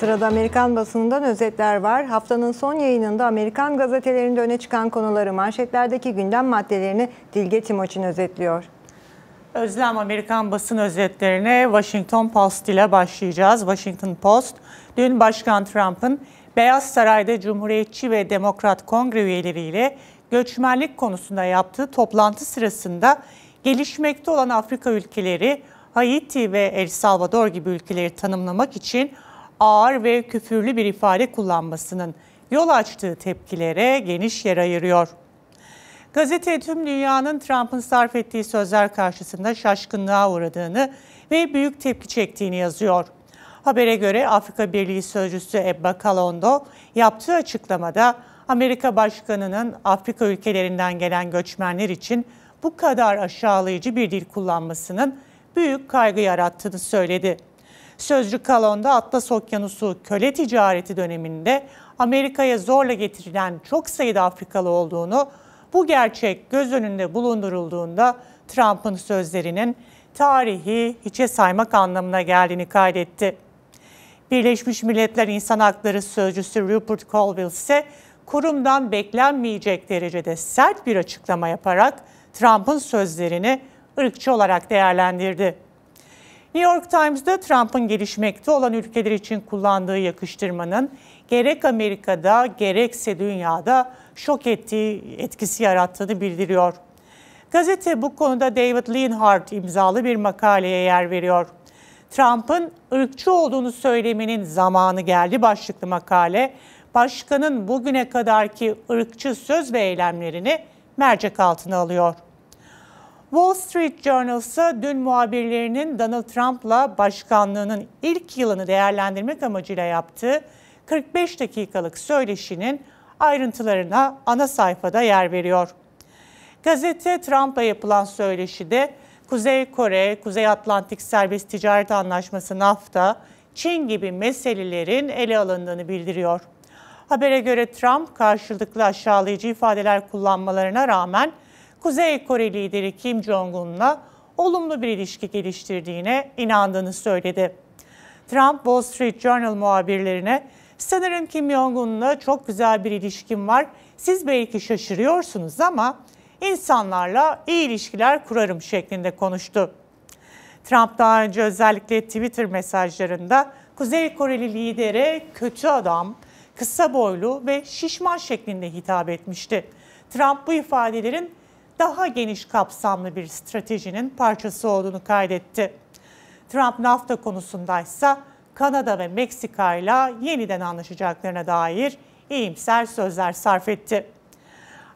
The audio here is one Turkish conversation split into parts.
Sırada Amerikan basınından özetler var. Haftanın son yayınında Amerikan gazetelerinde öne çıkan konuları manşetlerdeki gündem maddelerini Dilge Timoçin özetliyor. Özlem Amerikan basın özetlerine Washington Post ile başlayacağız. Washington Post, dün Başkan Trump'ın Beyaz Saray'da Cumhuriyetçi ve Demokrat Kongre üyeleriyle göçmenlik konusunda yaptığı toplantı sırasında gelişmekte olan Afrika ülkeleri, Haiti ve El Salvador gibi ülkeleri tanımlamak için ağır ve küfürlü bir ifade kullanmasının yol açtığı tepkilere geniş yer ayırıyor. Gazete tüm dünyanın Trump'ın sarf ettiği sözler karşısında şaşkınlığa uğradığını ve büyük tepki çektiğini yazıyor. Habere göre Afrika Birliği Sözcüsü Ebba Kalondo yaptığı açıklamada Amerika Başkanı'nın Afrika ülkelerinden gelen göçmenler için bu kadar aşağılayıcı bir dil kullanmasının büyük kaygı yarattığını söyledi. Sözcü Kalon'da Atlas Okyanusu köle ticareti döneminde Amerika'ya zorla getirilen çok sayıda Afrikalı olduğunu, bu gerçek göz önünde bulundurulduğunda Trump'ın sözlerinin tarihi hiçe saymak anlamına geldiğini kaydetti. Birleşmiş Milletler İnsan Hakları Sözcüsü Rupert Colville ise kurumdan beklenmeyecek derecede sert bir açıklama yaparak Trump'ın sözlerini ırkçı olarak değerlendirdi. New York Times'da Trump'ın gelişmekte olan ülkeler için kullandığı yakıştırmanın gerek Amerika'da gerekse dünyada şok ettiği etkisi yarattığını bildiriyor. Gazete bu konuda David Leonhardt imzalı bir makaleye yer veriyor. Trump'ın ırkçı olduğunu söylemenin zamanı geldi başlıklı makale, başkanın bugüne kadarki ırkçı söz ve eylemlerini mercek altına alıyor. Wall Street Journal'sa dün muhabirlerinin Donald Trump'la başkanlığının ilk yılını değerlendirmek amacıyla yaptığı 45 dakikalık söyleşinin ayrıntılarına ana sayfada yer veriyor. Gazete Trump'la yapılan söyleşide Kuzey Kore, Kuzey Atlantik Serbest Ticaret Anlaşması NAFTA, Çin gibi meselelerin ele alındığını bildiriyor. Habere göre Trump karşılıklı aşağılayıcı ifadeler kullanmalarına rağmen Kuzey Kore lideri Kim Jong-un'la olumlu bir ilişki geliştirdiğine inandığını söyledi. Trump, Wall Street Journal muhabirlerine sanırım Kim Jong-un'la çok güzel bir ilişkim var. Siz belki şaşırıyorsunuz ama insanlarla iyi ilişkiler kurarım şeklinde konuştu. Trump daha önce özellikle Twitter mesajlarında Kuzey Koreli lidere kötü adam, kısa boylu ve şişman şeklinde hitap etmişti. Trump bu ifadelerin daha geniş kapsamlı bir stratejinin parçası olduğunu kaydetti. Trump NAFTA konusundaysa Kanada ve Meksika ile yeniden anlaşacaklarına dair iyimser sözler sarf etti.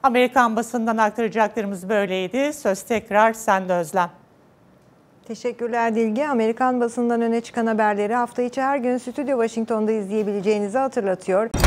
Amerikan basından aktaracaklarımız böyleydi. Söz tekrar sende Özlem. Teşekkürler Dilgi. Amerikan basından öne çıkan haberleri hafta içi her gün Stüdyo Washington'da izleyebileceğinizi hatırlatıyor.